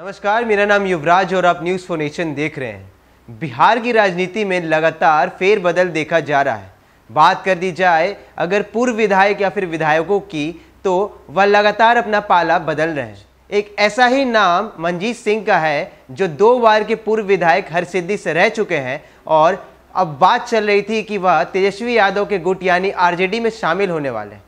नमस्कार मेरा नाम युवराज और आप न्यूज़ फॉर नेशन देख रहे हैं बिहार की राजनीति में लगातार फेरबदल देखा जा रहा है बात कर दी जाए अगर पूर्व विधायक या फिर विधायकों की तो वह लगातार अपना पाला बदल रहे हैं एक ऐसा ही नाम मंजीत सिंह का है जो दो बार के पूर्व विधायक हरसिद्धि से रह चुके हैं और अब बात चल रही थी कि वह तेजस्वी यादव के गुट यानी आरजेडी में शामिल होने वाले हैं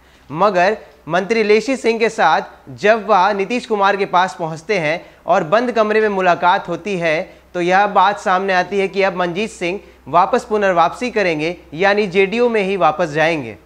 मगर मंत्री लेशी सिंह के साथ जब वह नीतीश कुमार के पास पहुंचते हैं और बंद कमरे में मुलाकात होती है तो यह बात सामने आती है कि अब मंजीत सिंह वापस पुनर्वापसी करेंगे यानी जेडीयू में ही वापस जाएंगे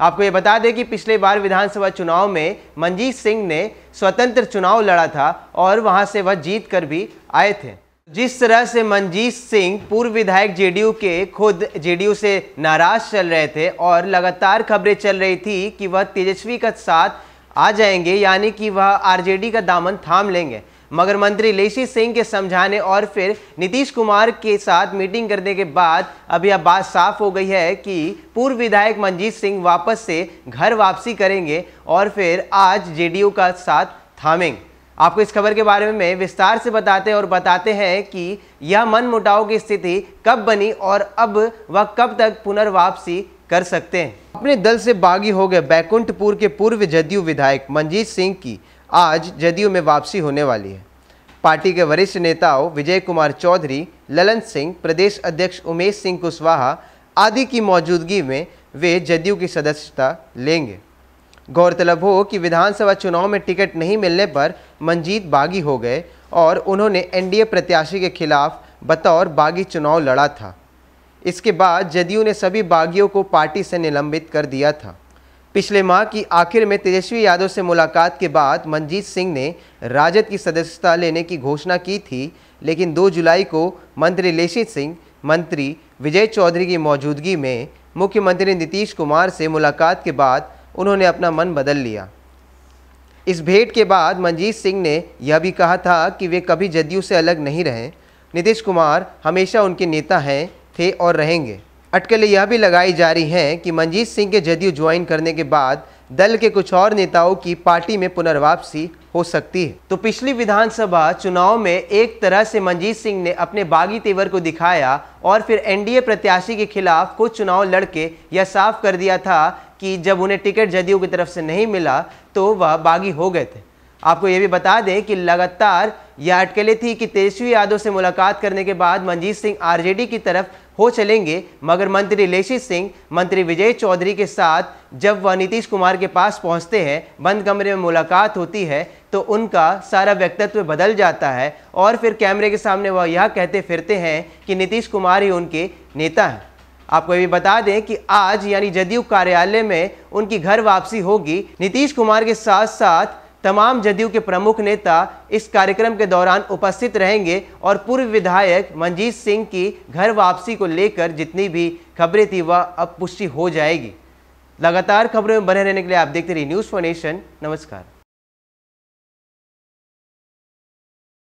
आपको ये बता दें कि पिछले बार विधानसभा चुनाव में मंजीत सिंह ने स्वतंत्र चुनाव लड़ा था और वहाँ से वह जीत कर भी आए थे जिस तरह से मंजीत सिंह पूर्व विधायक जेडीयू के खुद जेडीयू से नाराज चल रहे थे और लगातार खबरें चल रही थी कि वह तेजस्वी का साथ आ जाएंगे यानी कि वह आरजेडी का दामन थाम लेंगे मगर मंत्री लेसी सिंह के समझाने और फिर नीतीश कुमार के साथ मीटिंग करने के बाद अब यह बात साफ हो गई है कि पूर्व विधायक मंजीत सिंह वापस से घर वापसी करेंगे और फिर आज जेडीयू का साथ थामेंगे आपको इस खबर के बारे में मैं विस्तार से बताते और बताते हैं कि यह मन मुटाव की स्थिति कब बनी और अब वह कब तक पुनर्वापसी कर सकते हैं अपने दल से बागी हो गए बैकुंठपुर के पूर्व जदयू विधायक मंजीत सिंह की आज जदयू में वापसी होने वाली है पार्टी के वरिष्ठ नेताओं विजय कुमार चौधरी ललन सिंह प्रदेश अध्यक्ष उमेश सिंह कुशवाहा आदि की मौजूदगी में वे जदयू की सदस्यता लेंगे गौरतलब हो कि विधानसभा चुनाव में टिकट नहीं मिलने पर मंजीत बागी हो गए और उन्होंने एनडीए प्रत्याशी के खिलाफ बतौर बागी चुनाव लड़ा था इसके बाद जदयू ने सभी बागियों को पार्टी से निलंबित कर दिया था पिछले माह की आखिर में तेजस्वी यादव से मुलाकात के बाद मंजीत सिंह ने राजद की सदस्यता लेने की घोषणा की थी लेकिन 2 जुलाई को मंत्री लेशित सिंह मंत्री विजय चौधरी की मौजूदगी में मुख्यमंत्री नीतीश कुमार से मुलाकात के बाद उन्होंने अपना मन बदल लिया इस भेंट के बाद मंजीत सिंह ने यह भी कहा था कि वे कभी जदयू से अलग नहीं रहे नीतीश कुमार हमेशा उनके नेता हैं थे और रहेंगे अटकलें यह भी लगाई जा रही हैं कि मंजीत सिंह के जदयू ज्वाइन करने के बाद दल के कुछ और नेताओं की पार्टी में पुनर्वापसी हो सकती है तो पिछली विधानसभा चुनाव में एक तरह से मंजीत सिंह ने अपने बागी तेवर को दिखाया और फिर एनडीए प्रत्याशी के खिलाफ कुछ चुनाव लड़के यह साफ कर दिया था कि जब उन्हें टिकट जदयू की तरफ से नहीं मिला तो वह बागी हो गए थे आपको ये भी बता दें कि लगातार यह अटकलें थी कि तेजस्वी यादव से मुलाकात करने के बाद मंजीत सिंह आरजेडी की तरफ हो चलेंगे मगर मंत्री लेशी सिंह मंत्री विजय चौधरी के साथ जब वह नीतीश कुमार के पास पहुंचते हैं बंद कमरे में मुलाकात होती है तो उनका सारा व्यक्तित्व बदल जाता है और फिर कैमरे के सामने वह यह कहते फिरते हैं कि नीतीश कुमार ही उनके नेता हैं आपको ये भी बता दें कि आज यानी जदयू कार्यालय में उनकी घर वापसी होगी नीतीश कुमार के साथ साथ तमाम जदयू के प्रमुख नेता इस कार्यक्रम के दौरान उपस्थित रहेंगे और पूर्व विधायक मंजीत सिंह की घर वापसी को लेकर जितनी भी खबरें थी वह अब पुष्टि हो जाएगी लगातार खबरों में बने रहने के लिए आप देखते रहिए न्यूज़ फॉर नेशन नमस्कार